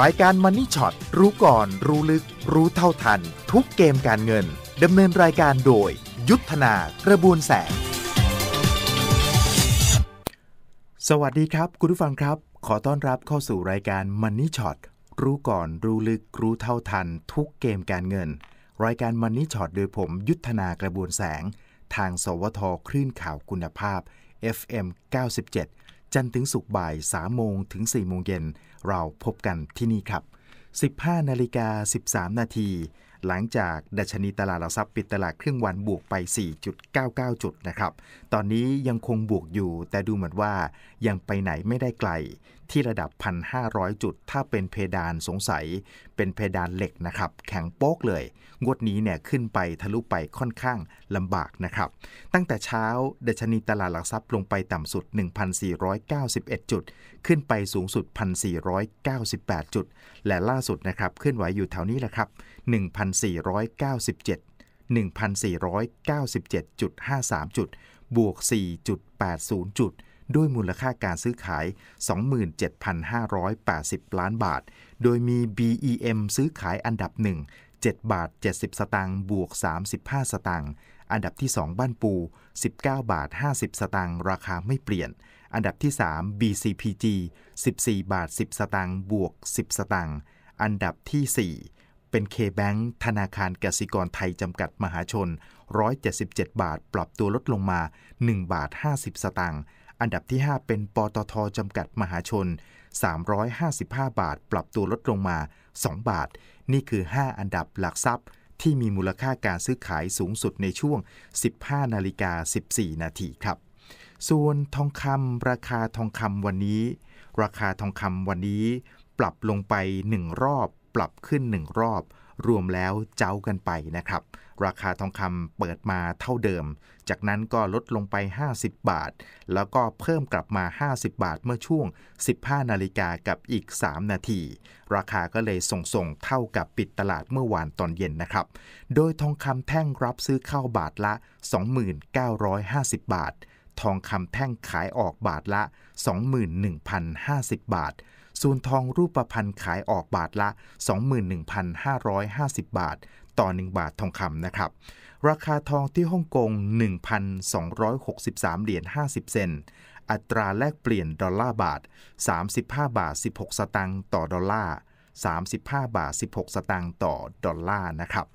รายการมันนี่ช็อตรู้ก่อนรู้ลึกรู้เท่าทัน ทุกเกมการเงินดำเนินรายการโดย ยุทธนากระบวนแสง สวัสดีครับ คุณผู้ฟังครับ ขอต้อนรับเข้าสู่รายการมันนี่ช็อตรู้ก่อนรู้ลึกรู้เท่าทัน ทุกเกมการเงิน รายการมันนี่ช็อตโดยผมยุทธนากระบวนแสง ทางสวทคลื่นข่าวคุณภาพ FM 97 จันถึงสุกบ่าย3โมงถึง 4 โมงเย็น เราพบกันที่นี่ครับ 15นาฬิกา13นาทีหลังจากดัชนีตลาดหลักทรัพย์ ปิดตลาดครึ่งวันบวกไป 4.99 จุดนะครับ ตอนนี้ยังคงบวกอยู่ แต่ดูเหมือนว่ายังไปไหนไม่ได้ไกล ที่ระดับ 1,500 จุด ถ้าเป็นเพดานสงสัย เป็นเพดานเหล็กนะครับ แข็งโป๊กเลย งวดนี้เนี่ยขึ้นไปทะลุไปค่อนข้างลำบากนะครับ ตั้งแต่เช้า ดัชนีตลาดหลักทรัพย์ลงไปต่ำสุด 1,491 จุด ขึ้นไปสูงสุด 1,498 จุด และล่าสุดนะครับเคลื่อนไหวอยู่แถวนี้แหละครับ1,497 1,497.53จุด บวก 4.80 จุด ด้วยมูลค่าการซื้อขาย 27,580 ล้านบาท โดยมี BEM ซื้อขายอันดับ 1 7บาท70 สตางค์บวก 35 สตางค์ อันดับที่ 2 บ้านปู 19บาท50 สตางค์ ราคาไม่เปลี่ยน อันดับที่ 3 BCPG 14บาท10 สตางค์บวก 10 สตางค์ อันดับที่ 4เป็น K-Bank ธนาคารกสิกรไทย จำกัดมหาชน 177 บาท ปรับตัวลดลงมา 1 บาท 50 สตางค์อันดับที่ 5 เป็นปตทจำกัดมหาชน 355 บาท ปรับตัวลดลงมา 2 บาท นี่คือ 5 อันดับหลักทรัพย์ ที่มีมูลค่าการซื้อขายสูงสุดในช่วง 15นาฬิกา14 นาทีครับ ส่วนทองคำราคาทองคำวันนี้ ราคาทองคำวันนี้ปรับลงไป 1 รอบปรับขึ้น1รอบ รวมแล้วเจ้ากันไปนะครับ ราคาทองคำเปิดมาเท่าเดิม จากนั้นก็ลดลงไป 50 บาท แล้วก็เพิ่มกลับมา 50 บาทเมื่อช่วง 15 นาฬิกากับอีก 3 นาที ราคาก็เลยส่งๆเท่ากับปิดตลาดเมื่อวานตอนเย็นนะครับ โดยทองคำแท่งรับซื้อเข้าบาทละ 2950 บาท ทองคำแท่งขายออกบาทละ 21,050 บาทส่วนทองรูปพันธ์ขายออกบาทละ 21,550 บาท ต่อ 1 บาททองคำนะครับ ราคาทองที่ฮ่องกง1,263เหรียญ50 เซนอัตราแลกเปลี่ยนดอลลาร์บาท 35 บาท 16 สตางค์ต่อดอลลาร์35บาท16 สตางค์ต่อดอลลาร์นะครับ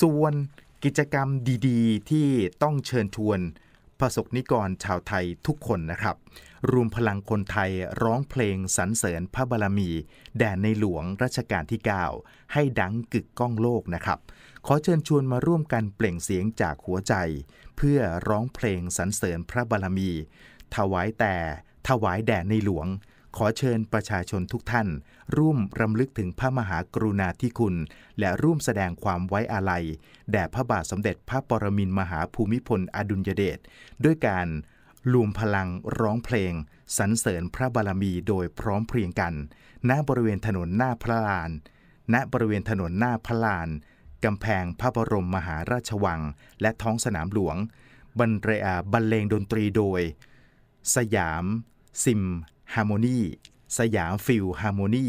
ส่วนกิจกรรมดีๆ ที่ต้องเชิญชวนประสบนิกร ชาวไทยทุกคนนะครับรวมพลังคนไทยร้องเพลงสรรเสริญพระบารมี แด่ในหลวงรัชกาลที่9ให้ดังกึกก้องโลกนะครับ ขอเชิญชวนมาร่วมกันเปล่งเสียงจากหัวใจ เพื่อร้องเพลงสรรเสริญพระบารมี ถวายแต่ถวายแด่ในหลวง ขอเชิญประชาชนทุกท่านร่วมรำลึกถึงพระมหากรุณาธิคุณ และร่วมแสดงความไว้อาลัยแด่พระบาทสมเด็จพระปรมินมหาภูมิพลอดุลยเดชด้วยการรวมพลังร้องเพลง สรรเสริญพระบารมีโดยพร้อมเพรียงกันณบริเวณถนนหน้าพระลานณบริเวณถนนหน้าพระลานกำแพงพระบรมมหาราชวังและท้องสนามหลวง บรรเลงดนตรีโดย สยาม ซิมฮาร์โมนีสยามฟิลฮาร์โมนี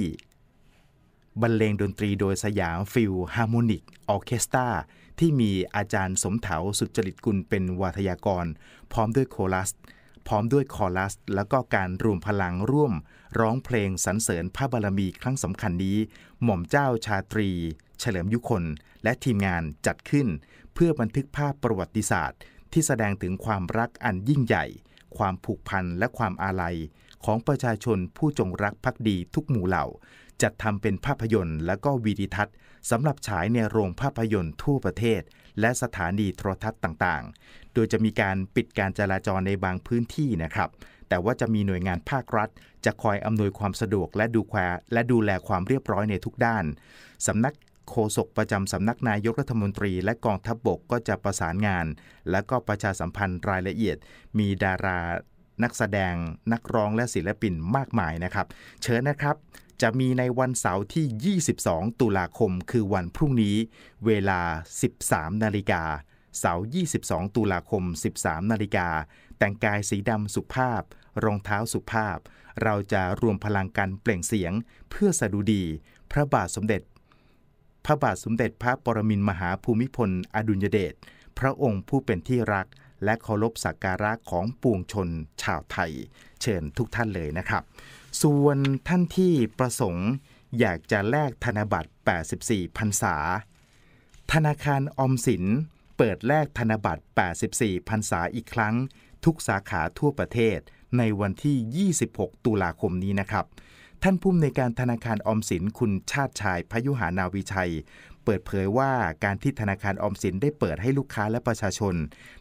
บรรเลงดนตรีโดยสยามฟิลฮาร์โมนิกออเคสตราที่มีอาจารย์สมเถาสุจริตกุลเป็นวาทยากร พร้อมด้วยโคลัส พร้อมด้วยคอรัส แล้วก็การรวมพลังร่วม ร้องเพลงสรรเสริญพระบารมีครั้งสำคัญนี้ หม่อมเจ้าชาตรี เฉลิมยุคนและทีมงานจัดขึ้น เพื่อบันทึกภาพประวัติศาสตร์ ที่แสดงถึงความรักอันยิ่งใหญ่ ความผูกพันและความอาลัยของประชาชนผู้จงรักภักดีทุกหมู่เหล่า จัดทำเป็นภาพยนตร์และก็วีดิทัศน์สำหรับฉายในโรงภาพยนตร์ทั่วประเทศ และสถานีโทรทัศน์ต่าง ๆ โดยจะมีการปิดการจราจรในบางพื้นที่นะครับ แต่ว่าจะมีหน่วยงานภาครัฐ จะคอยอำนวยความสะดวกและดูแลและดูแลความเรียบร้อยในทุกด้านสำนักโฆษกประจำสำนักนายกรัฐมนตรีและกองทัพบบกก็จะประสานงาน และก็ประชาสัมพันธ์รายละเอียด มีดารานักแสดงนักร้องและศิลปินมากมายนะครับเชิญนะครับจะมีในวันเสาร์ที่ 22 ตุลาคมคือวันพรุ่งนี้ เวลา 13 นาฬิกาเสาร์ 22 ตุลาคม 13 นาฬิกาแต่งกายสีดำสุภาพ รองเท้าสุภาพ เราจะรวมพลังกันเปล่งเสียงเพื่อสดุดี พระบาทสมเด็จ พระบาทสมเด็จพระปรมินมหาภูมิพล อดุลยเดชพระองค์ผู้เป็นที่รักและเคารพสักการะของปวงชนชาวไทย เชิญทุกท่านเลยนะครับ ส่วนท่านที่ประสงค์อยากจะแลกธนบัตร 84พรรษา ธนาคารอมสิน เปิดแลกธนบัตร 84พรรษาอีกครั้ง ทุกสาขาทั่วประเทศในวันที่ 26 ตุลาคมนี้นะครับท่านผู้อำนวยการธนาคารออมสินคุณชาติชายพยุหานาวิชัย เปิดเผยว่าการที่ธนาคารออมสินได้เปิดให้ลูกค้าและประชาชน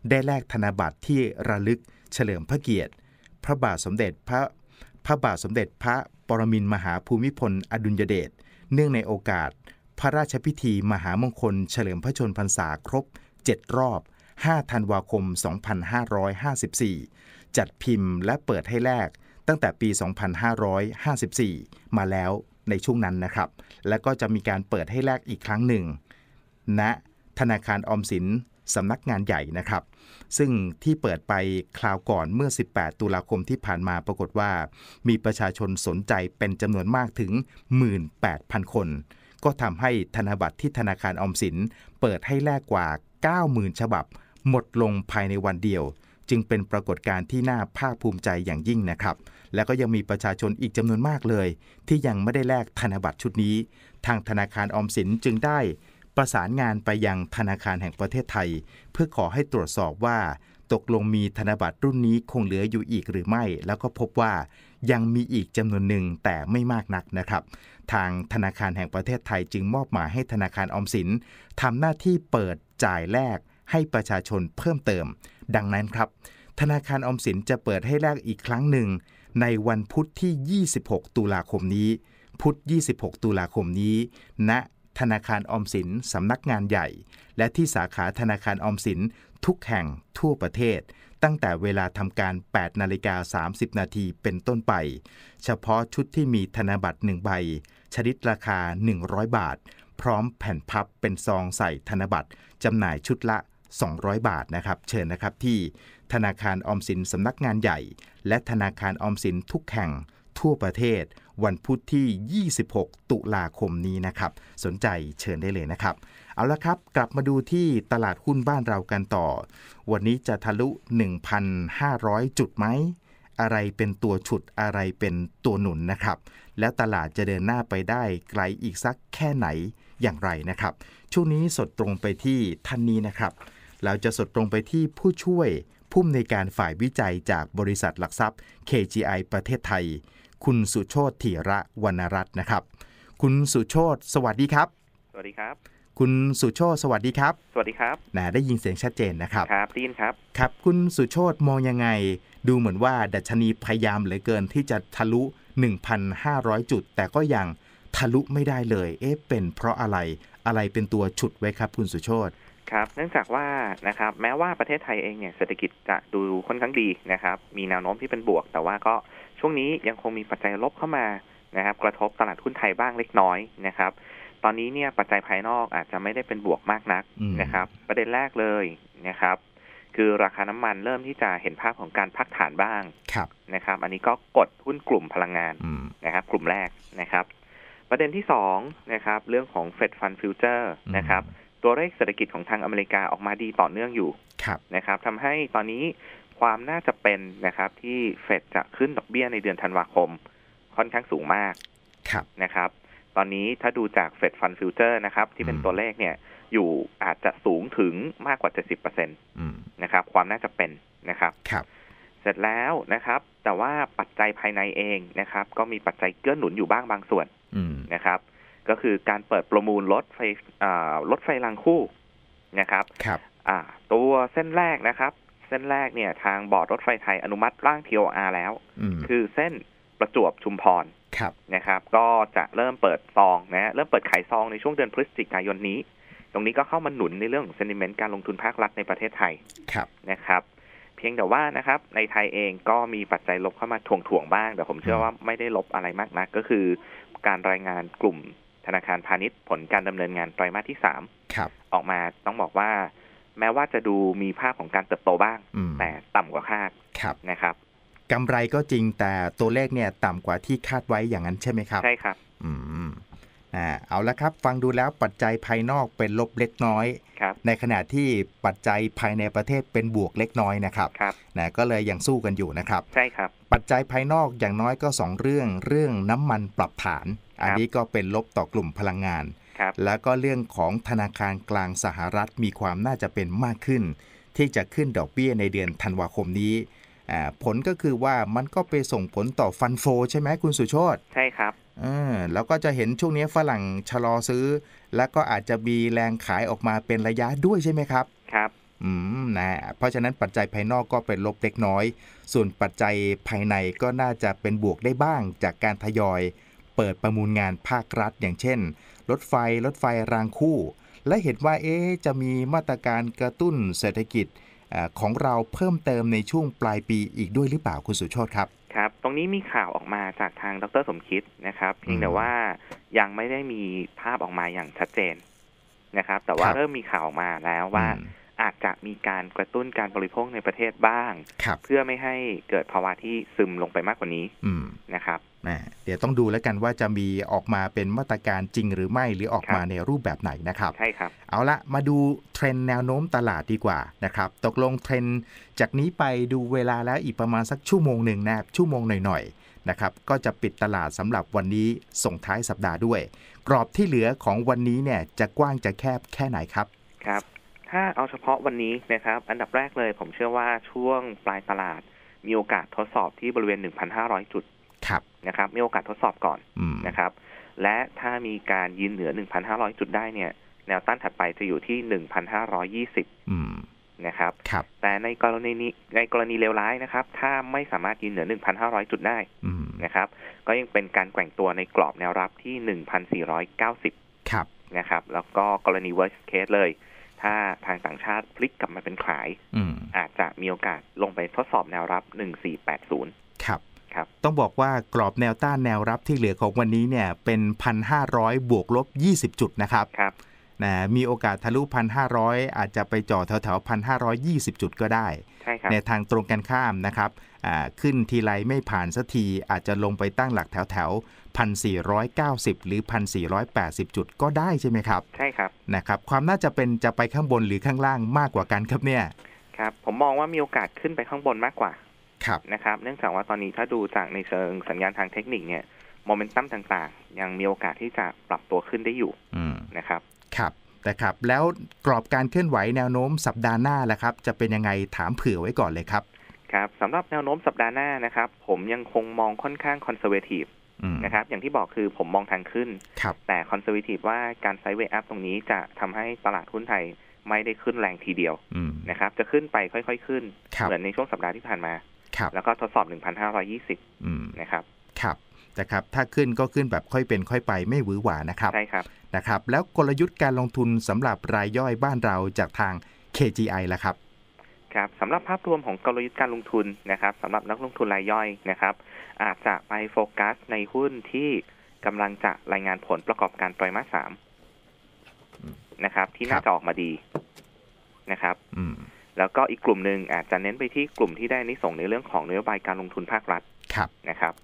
ได้แลกธนบัตรที่ระลึกเฉลิมพระเกียรติ พระบาทสมเด็จพระพระบาทสมเด็จพระปรมินมหาภูมิพลอดุลยเดชเนื่องในโอกาส พระราชพิธีมหามงคล เฉลิมพระชนพรรษาครบ 7 รอบ 5 ธันวาคม 2554 จัดพิมพ์และเปิดให้แลกตั้งแต่ปี 2554 มาแล้วในช่วงนั้นนะครับ และก็จะมีการเปิดให้แลกอีกครั้งหนึ่งณนะธนาคารออมสินสำนักงานใหญ่นะครับ ซึ่งที่เปิดไปคราวก่อนเมื่อ 18 ตุลาคมที่ผ่านมาปรากฏว่า มีประชาชนสนใจเป็นจำนวนมากถึง 18,000 คน ก็ทำให้ธนบัตรที่ธนาคารออมสิน เปิดให้แลกกว่า 90,000 ฉบับหมดลงภายในวันเดียวจึงเป็นปรากฏการณ์ที่น่าภาคภูมิใจอย่างยิ่งนะครับ และก็ยังมีประชาชนอีกจำนวนมากเลย ที่ยังไม่ได้แลกธนบัตรชุดนี้ ทางธนาคารออมสินจึงได้ ประสานงานไปยังธนาคารแห่งประเทศไทย เพื่อขอให้ตรวจสอบว่าตกลงมีธนบัตรรุ่นนี้คงเหลืออยู่อีกหรือไม่ แล้วก็พบว่ายังมีอีกจำนวนหนึ่งแต่ไม่มากนักนะครับ ทางธนาคารแห่งประเทศไทยจึงมอบหมายให้ธนาคารออมสินทำหน้าที่เปิดจ่ายแลกให้ประชาชนเพิ่มเติมดังนั้นครับ ธนาคารอมสินจะเปิดให้แลกอีกครั้งหนึ่ง ในวันพุทธที่ 26 ตุลาคมนี้ พุธ 26 ตุลาคมนี้ณนะธนาคารอมสินสำนักงานใหญ่ และที่สาขาธนาคารอมสินทุกแห่งทั่วประเทศ ตั้งแต่เวลาทำการ 8 นาฬิกา 30 นาทีเป็นต้นไป เฉพาะชุดที่มีธนบัตร 1 ใบชนิดราคา 100 บาท พร้อมแผ่นพับเป็นซองใส่ธนบัตรจำหน่ายชุดละ200 บาทนะครับ เชิญนะครับที่ธนาคารออมสินสำนักงานใหญ่ และธนาคารออมสินทุกแห่งทั่วประเทศวันพุธที่ 26 ตุลาคมนี้นะครับ สนใจเชิญได้เลยนะครับ เอาละครับ กลับมาดูที่ตลาดหุ้นบ้านเรากันต่อ วันนี้จะทะลุ 1,500 จุดไหมอะไรเป็นตัวฉุดอะไรเป็นตัวหนุนนะครับ แล้วตลาดจะเดินหน้าไปได้ไกลอีกสักแค่ไหนอย่างไรนะครับช่วงนี้สดตรงไปที่ท่านนี้นะครับเราจะสดตรงไปที่ผู้ช่วย ผู้มในการฝ่ายวิจัยจากบริษัทหลักทรัพย์ KGI ประเทศไทย คุณสุโชติีระวรรณรัตน์นะครับ คุณสุโชตสวัสดีครับ สวัสดีครับ คุณสุโชตสวัสดีครับ สวัสดีครับนะได้ยินเสียงชัดเจนนะครับ ครับได้ยินครับ ครับ คุณสุโชตมองยังไง ดูเหมือนว่าดัชนีพยายามเหลือเกินที่จะทะลุ 1,500 จุด แต่ก็ยังทะลุไม่ได้เลย เอ๊ะเป็นเพราะอะไร อะไรเป็นตัวฉุดไว้ครับ คุณสุโชตครับเนื่องจากว่านะครับ แม้ว่าประเทศไทยเองเนี่ยเศรษฐกิจจะดูค่อนข้างดีนะครับ มีแนวโน้มที่เป็นบวก แต่ว่าก็ช่วงนี้ยังคงมีปัจจัยลบเข้ามานะครับ กระทบตลาดหุ้นไทยบ้างเล็กน้อยนะครับ ตอนนี้เนี่ยปัจจัยภายนอกอาจจะไม่ได้เป็นบวกมากนัก นะครับ ประเด็นแรกเลยนะครับ คือราคาน้ำมันเริ่มที่จะเห็นภาพของการพักฐานบ้างนะครับ อันนี้ก็กดหุ้นกลุ่มพลังงานนะครับ กลุ่มแรกนะครับ ประเด็นที่สองนะครับ เรื่องของเฟดฟันฟิวเจอร์นะครับตัวเลขเศรษฐกิจของทางอเมริกาออกมาดีต่อเนื่องอยู่นะครับทำให้ตอนนี้ความน่าจะเป็นนะครับ ที่เฟดจะขึ้นดอกเบี้ยในเดือนธันวาคมค่อนข้างสูงมากนะครับ ตอนนี้ถ้าดูจากเฟดฟันฟิวเจอร์นะครับ ที่เป็นตัวเลขเนี่ย อยู่อาจจะสูงถึงมากกว่าเจ็ดสิบเปอร์เซ็นตนะครับ ความน่าจะเป็นนะครับครับ เสร็จแล้วนะครับ แต่ว่าปัจจัยภายในเองนะครับ ก็มีปัจจัยเกื้อหนุนอยู่บ้างบางส่วนนะครับก็คือการเปิดประมูลรถไฟรถไฟรางคู่ นะครับครับตัวเส้นแรกนะครับ เส้นแรกเนี่ย ทางบอร์ดรถไฟไทยอนุมัติร่าง TOR แล้ว คือเส้นประจวบชุมพรครับนะครับ ก็จะเริ่มเปิดซองนะเริ่มเปิดขายซองในช่วงเดือนพฤศจิกายนนี้ ตรงนี้ก็เข้ามาหนุนในเรื่องของเซนิเมนต์ การลงทุนภาครัฐในประเทศไทยครับนะครับ เพียงแต่ว่านะครับ ในไทยเองก็มีปัจจัยลบเข้ามาถ่วงถ่วงบ้าง แต่ผมเชื่อว่าไม่ได้ลบอะไรมากนะก็คือการรายงานกลุ่มธนาคารพาณิชย์ผลการดำเนินงานไตรมาสที่สามออกมาต้องบอกว่า แม้ว่าจะดูมีภาพของการเติบโตบ้างแต่ต่ำกว่าคาดนะครับ กำไรก็จริงแต่ตัวเลขเนี่ยต่ำกว่าที่คาดไว้อย่างนั้นใช่ไหมครับใช่ครับอืมอ่าเอาละครับ ฟังดูแล้วปัจจัยภายนอกเป็นลบเล็กน้อย ในขณะที่ปัจจัยภายในประเทศเป็นบวกเล็กน้อยนะครับรบนะก็เลยยังสู้กันอยู่นะครับใช่ครับ ปัจจัยภายนอกอย่างน้อยก็ 2 เรื่อง เรื่องน้ำมันปรับฐานอันนี้ก็เป็นลบต่อกลุ่มพลังงาน แล้วก็เรื่องของธนาคารกลางสหรัฐมีความน่าจะเป็นมากขึ้น ที่จะขึ้นดอกเบี้ยในเดือนธันวาคมนี้ ผลก็คือว่ามันก็ไปส่งผลต่อฟันโฟ ใช่ไหมคุณสุโชตใช่ครับอแล้วก็จะเห็นช่วงนี้ฝรั่งชะลอซื้อ แล้วก็อาจจะมีแรงขายออกมาเป็นระยะด้วยใช่ไหมครับ ครับ อืม นะ เพราะฉะนั้นปัจจัยภายนอกก็เป็นลบเล็กน้อย ส่วนปัจจัยภายในก็น่าจะเป็นบวกได้บ้าง จากการทยอยเปิดประมูลงานภาครัฐ อย่างเช่น รถไฟรถไฟรางคู่ และเห็นว่าเอ๊จะมีมาตรการกระตุ้นเศรษฐกิจของเราเพิ่มเติมในช่วงปลายปีอีกด้วยหรือเปล่าคุณสุชดครับ ครับ ตรงนี้มีข่าวออกมาจากทางดรสมคิดนะครับ เพียงแต่ว่ายังไม่ได้มีภาพออกมาอย่างชัดเจนนะครับ แต่ว่าเริ่มมีข่าวออกมาแล้วว่าอาจจะมีการกระตุ้นการบริโภคในประเทศบ้าง เพื่อไม่ให้เกิดภาวะที่ซึมลงไปมากกว่านี้นะครับเดี๋ยวต้องดูแล้วกันว่าจะมีออกมาเป็นมาตรการจริงหรือไม่หรือออกมาในรูปแบบไหนนะครับใช่ครับเอาละมาดูเทรนแนวโน้มตลาดดีกว่านะครับตกลงเทรนจากนี้ไปดูเวลาแล้วอีกประมาณสักชั่วโมงหนึ่งนะชั่วโมงหน่อยๆนะครับก็จะปิดตลาดสำหรับวันนี้ส่งท้ายสัปดาห์ด้วย กรอบที่เหลือของวันนี้เนี่ยจะกว้างจะแคบแค่ไหนครับครับถ้าเอาเฉพาะวันนี้นะครับ อันดับแรกเลย ผมเชื่อว่าช่วงปลายตลาด มีโอกาสทดสอบที่บริเวณ 1,500 จุดครับนะครับ มีโอกาสทดสอบก่อนนะครับ และถ้ามีการยืนเหนือ 1,500 จุดได้เนี่ย แนวต้านถัดไปจะอยู่ที่ 1,520นะครับรบแต่ในกรณีนี้ในกรณีเลวร้ายนะครับถ้าไม่สามารถยืนเหนือ 1,500 จุดได้นะครับก็ยังเป็นการแกว่งตัวในกรอบแนวรับที่ 1,490ครับนะครับ แล้วก็กรณี worst case เลยถ้าทางต่างชาติพลิกกลับมาเป็นขาย อาจจะมีโอกาสลงไปทดสอบแนวรับ 1480 ครับ ครับ ต้องบอกว่ากรอบแนวต้านแนวรับที่เหลือของวันนี้เนี่ยเป็น 1,500 บวกลบ 20 จุดนะครับ ครับนะมีโอกาสทะลุ 1,500 อาจจะไปจ่อแถวๆ 1,520 จุดก็ได้ใในทางตรงกันข้ามนะครับขึ้นทีไรไม่ผ่านสักทีอาจจะลงไปตั้งหลักแถวแถว1,490 หรือ 1,480 จุดก็ได้ใช่ไหมครับ ใช่ครับ นะครับ ความน่าจะเป็นจะไปข้างบนหรือข้างล่างมากกว่ากันครับเนี่ย ครับผมมองว่ามีโอกาสขึ้นไปข้างบนมากกว่า ครับนะครับ เนื่องจากว่าตอนนี้ถ้าดูจากในเชิงสัญญาณทางเทคนิคเนี่ยโมเมนตัมต่างๆ ยังมีโอกาสที่จะปรับตัวขึ้นได้อยู่นะครับครับนะครับแล้วกรอบการเคลื่อนไหวแนวโน้มสัปดาห์หน้าละครับ จะเป็นยังไงถามเผื่อไว้ก่อนเลยครับ ครับสำหรับแนวโน้มสัปดาห์หน้านะครับ ผมยังคงมองค่อนข้างคอนเซอร์เวทีฟนะครับอย่างที่บอกคือผมมองทางขึ้นแต่คอนเซอร์เวทีฟว่าการไซเวอัพตรงนี้จะทำให้ตลาดหุ้นไทยไม่ได้ขึ้นแรงทีเดียวนะครับ จะขึ้นไปค่อย ๆ ขึ้น เหมือนในช่วงสัปดาห์ที่ผ่านมาแล้วก็ทดสอบ 1,520นะครับ ครับนะครับถ้าขึ้นก็ขึ้นแบบค่อยเป็น ค่อยไปไม่หวือหวานะครับใช่ครับนะครับแล้วกลยุทธ์การลงทุนสำหรับรายย่อยบ้านเราจากทาง KGI ล่ะครับครับสำหรับภาพรวมของกลยุทธ์การลงทุนนะครับสำหรับนักลงทุนรายย่อยนะครับ อาจจะไปโฟกัส ในหุ้นที่กำลังจะรายงานผลประกอบการไตรมาสสามนะครับ ที่น่าจะออกมาดีนะครับแล้วก็อีกกลุ่มหนึ่งอาจจะเน้นไปที่กลุ่มที่ได้นิส่งในเรื่องของนโยบายการลงทุนภาครัฐครับนะครับ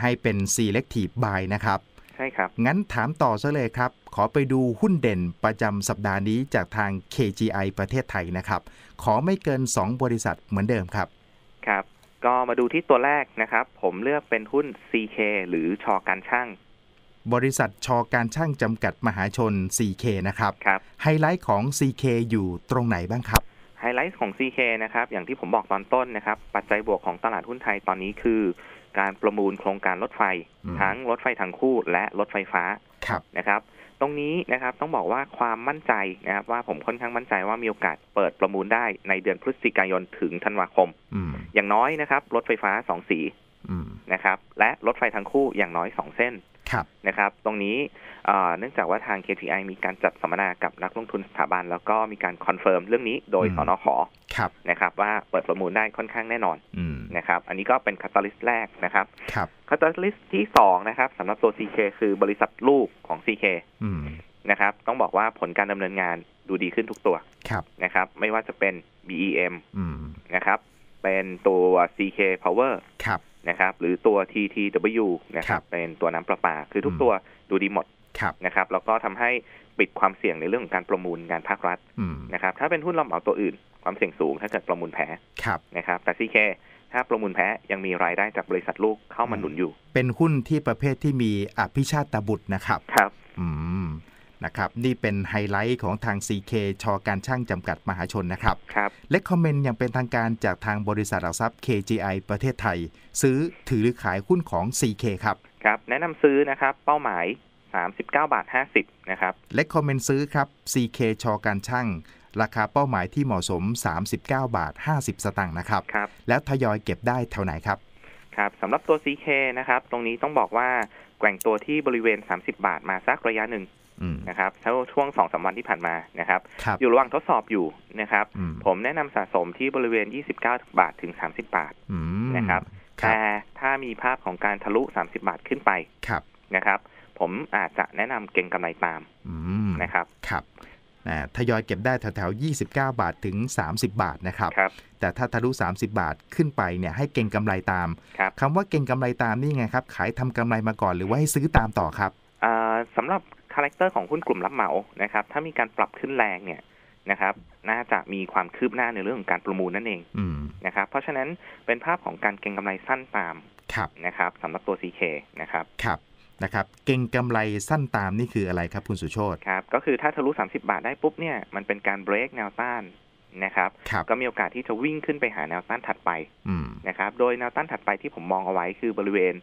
ให้เป็น selective buy นะครับช่ครับงั้นถามต่อซะเลยครับ ขอไปดูหุ้นเด่นประจำสัปดาห์นี้จากทาง KGI ประเทศไทยนะครับ ขอไม่เกิน 2 บริษัทเหมือนเดิมครับ ครับ ก็มาดูที่ตัวแรกนะครับ ผมเลือกเป็นหุ้น CK หรือ ชอการช่าง บริษัท ชอการช่าง จำกัดมหาชน CK นะครับครับไฮไลท์ของ CK อยู่ตรงไหนบ้างครับ ไฮไลท์ของ CK นะครับ อย่างที่ผมบอกตอนต้นนะครับ ปัจจัยบวกของตลาดหุ้นไทยตอนนี้คือการประมูลโครงการรถไฟ ทั้งรถไฟทางคู่และรถไฟฟ้านะครับ ตรงนี้นะครับต้องบอกว่าความมั่นใจนะครับ ว่าผมค่อนข้างมั่นใจว่ามีโอกาสเปิดประมูลได้ในเดือนพฤศจิกายนถึงธันวาคมอย่างน้อยนะครับ รถไฟฟ้าสองสีนะครับและรถไฟทั้งคู่อย่างน้อยสองเส้นนะครับ ตรงนี้เนื่องจากว่าทาง KTI มีการจัดสัมมนากับนักลงทุนสถาบันแล้วก็มีการคอนเฟิร์มเรื่องนี้โดยสนอขอนะครับว่าเปิดประมูลได้ค่อนข้างแน่นอนนะครับอันนี้ก็เป็นคาตาลิสต์แรกนะครับคาตาลิสต์ที่สองนะครับสำหรับตัว CK คือบริษัทลูกของ CK นะครับ ต้องบอกว่าผลการดำเนินงานดูดีขึ้นทุกตัวนะครับ ไม่ว่าจะเป็น BEM นะครับ เป็นตัว CK Power ครับนะครับหรือตัว TTW นะครับเป็นตัวน้ำประปา คือทุกตัวดูดีหมดนะครับแล้วก็ทำให้ ปิดความเสี่ยงในเรื่องของการประมูลงานภาครัฐนะครับถ้าเป็นหุ้นรอบเหาตัวอื่นความเสี่ยงสูงถ้าเกิดประมูลแพ้นะครับ แต่ซีเคถ้าประมูลแพ้ยังมีรายได้จากบริษัทลูกเข้ามาหนุนอยู่ เป็นหุ้นที่ประเภทที่มีอภิชาตบุตรนะครับครับ อืมนะครับนี่เป็นไฮไลท์ของทาง CK ชอการช่างจำกัดมหาชนนะครับครับและคอมเมนต์อย่างเป็นทางการจากทางบริษัทหลักทรัพย์ KGI ประเทศไทย ซื้อถือหรือขายหุ้นของ CK ครับ ครับ แนะนำซื้อนะครับเป้าหมาย 39บาท50นะครับและคอมเมนต์ซื้อครับ CK ชอการช่างราคาเป้าหมายที่เหมาะสม 39บาท50 สตางค์นะครับครับ แล้วทยอยเก็บได้แถวไหนครับ ครับสำหรับตัว CK นะครับตรงนี้ต้องบอกว่าแกว่งตัวที่บริเวณ 30 บาทมาสักระยะหนึ่งนะครับเท่าช่วงสองสามวันที่ผ่านมานะครับอยู่ระหว่างทดสอบอยู่นะครับ ผมแนะนำสะสมที่บริเวณยี่สิบเก้าบาทถึงสามสิบาทนะครับแต่ถ้ามีภาพของการทะลุสามสิบาทขึ้นไปนะครับ ผมอาจจะแนะนำเก่งกำไรตามนะครับครับทยอยเก็บได้แถวๆ29 บาทถึง 30 บาทนะครับรบแต่ถ้าทะลุ 30 บาทขึ้นไปเนี่ยให้เก่งกำไรตามคคำว่าเก่งกำไรตามนี่ไงครับขายทำกำไรมาก่อนหรือว่าให้ซื้อตามต่อครับสำหรับคาแรคเตอร์ของหุ้นกลุ่มรับเหมานะครับถ้ามีการปรับขึ้นแรงเนี่ยนะครับน่าจะมีความคืบหน้าในเรื่องของการประมูลนั่นเองนะครับเพราะฉะนั้นเป็นภาพของการเก็งกำไรสั้นตามับนะครับสำหรับตัว CK นะครับครับนะครับเก็งกำไรสั้นตามนี่คืออะไรครับคุณสุโชตครับก็คือถ้าทะลุ 30 บาทได้ปุ๊บเนี่ยมันเป็นการเบรกแนวต้านนะครับรบก็มีโอกาสที่จะวิ่งขึ้นไปหาแนวต้านถัดไปนะครับโดยแนวต้านถัดไปที่ผมมองเอาไว้คือบริเวณ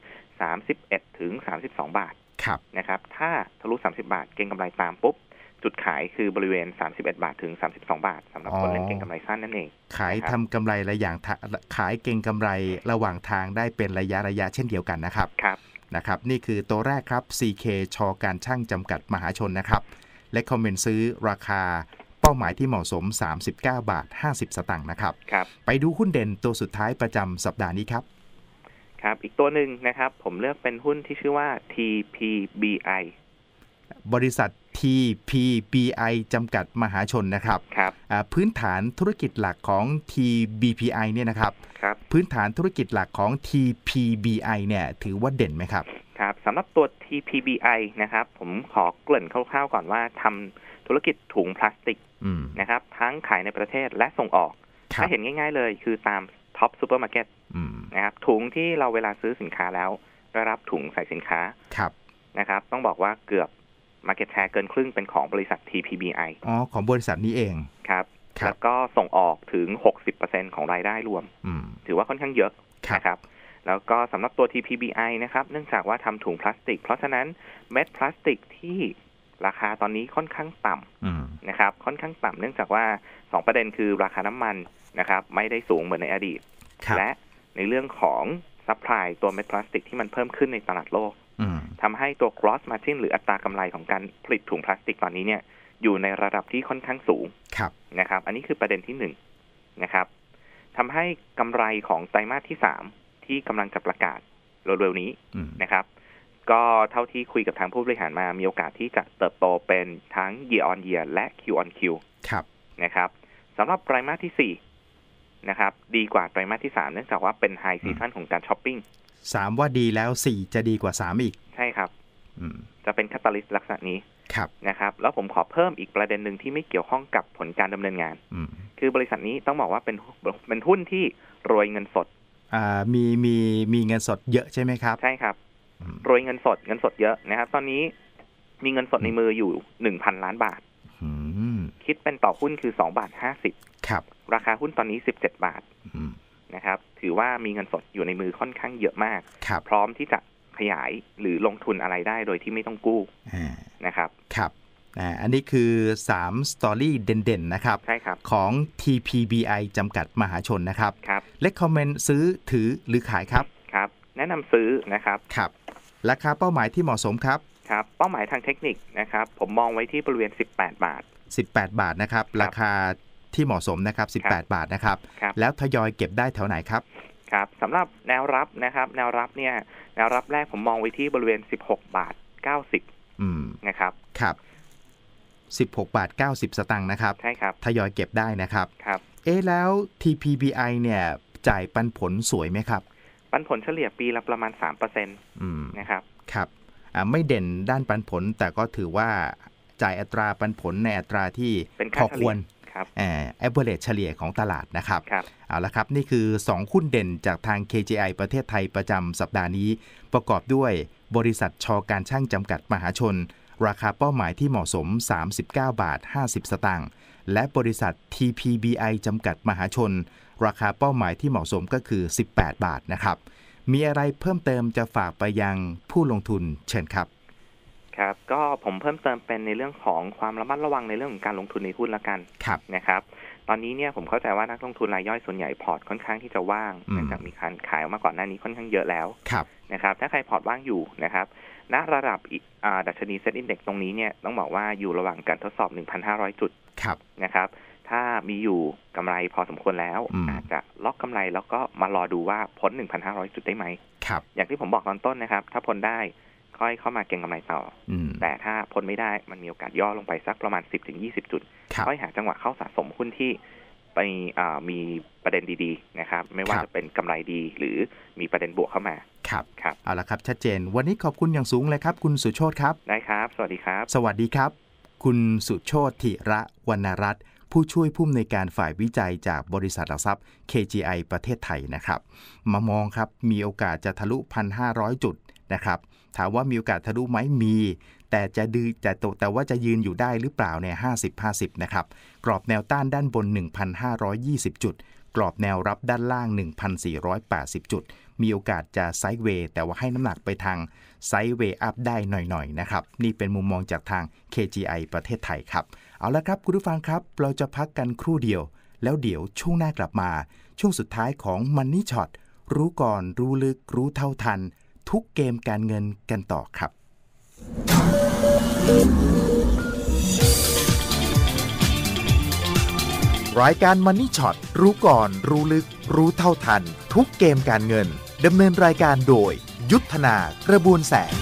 31ถึง32บาทครับนะครับถ้าทะลุ 30 บาทเก็งกำไรตามปุ๊บ จุดขายคือบริเวณ 31 บาทถึง 32 บาท สำหรับคนเล่นเก็งกำไรสั้นนั่นเองขายทำกำไรระอย่างขายเก็งกำไรระหว่างทางได้เป็นระยะระยะเช่นเดียวกันนะครับครับนะครับนี่คือตัวแรกครับ CK ชอการช่างจำกัดมหาชนนะครับและคอมเมนต์ซื้อราคาเป้าหมายที่เหมาะสม 39 บาท 50 สตังค์นะครับรบไปดูหุ้นเด่นตัวสุดท้ายประจำสัปดาห์นี้ครับครับอีกตัวหนึ่งนะครับผมเลือกเป็นหุ้นที่ชื่อว่า TPBI บริษัท TPBI จำกัดมหาชนนะครับครับพื้นฐานธุรกิจหลักของ TBPI เนี่ยนะครับครับพื้นฐานธุรกิจหลักของ TPBI เนี่ยถือว่าเด่นไหมครับครับสำหรับตัว TPBI นะครับผมขอเกริ่นคร่าวๆก่อนว่าทำธุรกิจถุงพลาสติกนะครับทั้งขายในประเทศและส่งออก ถ้าเห็นง่ายๆเลย คือตามท็อปซูเปอร์มาร์เก็ตนะครับถุงที่เราเวลาซื้อสินค้าแล้ว ได้รับถุงใส่สินค้าครับนะครับ ต้องบอกว่าเกือบ Market Share เกินครึ่งเป็นของบริษัท TPBI อ๋อ ของบริษัทนี้เองครับรบแล้วก็ส่งออกถึง 60%ของรายได้รวมถือว่าค่อนข้างเยอะนะครับแล้วก็สำหรับตัว TPBI นะครับ เนื่องจากว่าทำถุงพลาสติก เพราะฉะนั้นเม็ดพลาสติกที่ราคาตอนนี้ค่อนข้างต่ำนะครับ ค่อนข้างต่ำเนื่องจากว่าสองประเด็นคือราคาน้ำมันนะครับ ไม่ได้สูงเหมือนในอดีตและในเรื่องของซัพพลายตัวเม็ดพลาสติกที่มันเพิ่มขึ้นในตลาดโลกทำให้ตัว c r o s s margin หรืออัตรากำไรของการผลิตถุงพลาสติกตอนนี้เนี่ย อยู่ในระดับที่ค่อนข้างสูงนะครับ อันนี้คือประเด็นที่หนึ่งนะครับทำให้กำไรของไตรมาสที่สามที่กำลังจะประกาศเร็วๆนี้นะครับ ก็เท่าที่คุยกับทางผู้บริหารมามีโอกาสที่จะเติบโตเป็นทั้ง year on year และ Q on Q ครับนะครับสำหรับไตรมาสที่สี่นะครับ ดีกว่าไตรมาสที่3เนื่องจากว่าเป็นไฮซีซันของการช้อปปิ้งสามว่าดีแล้วสี่จะดีกว่าสามอีก ใช่ครับจะเป็นคาตาลิสต์ลักษณะนี้ครับนะครับ แล้วผมขอเพิ่มอีกประเด็นหนึ่งที่ไม่เกี่ยวข้องกับผลการดำเนินงานคือบริษัทนี้ต้องบอกว่าเป็นเป็นหุ้นที่รวยเงินสดมีมีมีเงินสดเยอะใช่ไหมครับ ใช่ครับ รวยเงินสดเงินสดเยอะนะครับ ตอนนี้มีเงินสดในมืออยู่หนึ่งพันล้านบาทคิดเป็นต่อหุ้นคือสองบาทห้าสิบครับราคาหุ้นตอนนี้ 17 บาทนะครับถือว่ามีเงินสดอยู่ในมือค่อนข้างเยอะมาก พร้อมที่จะขยายหรือลงทุนอะไรได้โดยที่ไม่ต้องกู้นะครับครับอันนี้คือ3สตอรี่เด่นๆนะครับใช่ครับของ TPBI จำกัดมหาชนนะครับครับเลคคอมเมนต์ซื้อถือหรือขายครับครับ แนะนำซื้อนะครับครับ ราคาเป้าหมายที่เหมาะสมครับครับ เป้าหมายทางเทคนิคนะครับผมมองไว้ที่บริเวณ 18 บาท 18 บาทนะครับ ราคาที่เหมาะสมนะครับ18 บาทนะครับแล้วทยอยเก็บได้แถวไหนครับ ครับสำหรับแนวรับนะครับ แนวรับเนี่ยแนวรับแรกผมมองไว้ที่บริเวณ 16 บาท 90นะครับครับ 16 บาท 90 สตังค์นะครับใช่ครับทยอยเก็บได้นะครับครับเอ๊แล้ว TPBI เนี่ยจ่ายปันผลสวยไหมครับ ปันผลเฉลี่ยปีละประมาณ3%เปอร์เซ็นต์นะครับครับไม่เด่นด้านปันผลแต่ก็ถือว่าจ่ายอัตราปันผลในอัตราที่พอควรแอเวอร์เรจเฉลี่ยของตลาดนะครับรบเอาละครับนี่คือ2หุ้นเด่นจากทาง KGI ประเทศไทยประจำสัปดาห์นี้ ประกอบด้วยบริษัทชอการช่างจำกัดมหาชน ราคาเป้าหมายที่เหมาะสม 39 บาท 50 สตางค์และบริษัท TPBI จำกัดมหาชน ราคาเป้าหมายที่เหมาะสมก็คือ 18 บาทนะครับ มีอะไรเพิ่มเติมจะฝากไปยังผู้ลงทุนเชิญครับครับก็ผมเพิ่มเติมเป็นในเรื่องของความระมัดระวังในเรื่องของการลงทุนในหุ้นละกันครับนะครับ ตอนนี้เนี่ยผมเข้าใจว่านักลงทุนรายย่อยส่วนใหญ่พอร์ตค่อนข้างที่จะว่างเนื่องจากมีการขายออกมาก่อนหน้านี้ค่อนข้างเยอะแล้วครับนะครับ ถ้าใครพอร์ตว่างอยู่นะครับ ณระดับดัชนีเซ็นอินเด็กตรงนี้เนี่ยต้องบอกว่าอยู่ระหว่างการทดสอบ 1,500 จุดครับนะครับถ้ามีอยู่กำไรพอสมควรแล้ว อาจจะล็อกกำไรแล้วก็มารอดูว่าพ้น1,500 จุดได้ไหมครับอย่างที่ผมบอกตอนต้นนะครับ ถ้าพ้นได้ค่อยเข้ามาเก็งกำไรต่อ แต่ถ้าพ้นไม่ได้ มันมีโอกาสย่อลงไปสักประมาณ 1 0ิบจุด ค่อยหาจังหวะเข้าสะสมหุ้นที่ไปมีประเด็นดี ๆ นะครับ ไม่ว่าจะเป็นกำไรดีหรือมีประเด็นบวกเข้ามา ครับ ครับ เอาละครับ ชัดเจน วันนี้ขอบคุณอย่างสูงเลยครับ คุณสุโชตครับ ได้ครับ สวัสดีครับ สวัสดีครับ คุณสุโชตธิระวรรณรัตน์ ผู้ช่วยผู้อำนวยการฝ่ายวิจัยจากบริษัทหลักทรัพย์ KGI ประเทศไทยนะครับ มามองครับ มีโอกาสจะทะลุ 1,500 จุดนะครับถามว่ามีโอกาสทะลุไหมมี แต่จะดื้อแต่แต่ว่าจะยืนอยู่ได้หรือเปล่าเนี่ยห้าสิบห้าสิบนะครับ กรอบแนวต้านด้านบน 1,520 จุด กรอบแนวรับด้านล่าง 1,480 จุด มีโอกาสจะไซด์เวย์แต่ว่าให้น้ำหนักไปทางไซด์เวย์อัพได้หน่อย ๆ นะครับ นี่เป็นมุมมองจากทาง KGI ประเทศไทยครับ เอาละครับคุณผู้ฟังครับ เราจะพักกันครู่เดียว แล้วเดี๋ยวช่วงหน้ากลับมา ช่วงสุดท้ายของมันนี่ช็อตรู้ก่อนรู้ลึกรู้เท่าทันทุกเกมการเงินกันต่อครับ รายการ Money Shot รู้ก่อนรู้ลึก รู้เท่าทัน ทุกเกมการเงินดำเนินรายการโดย ยุทธนากระบวนแสง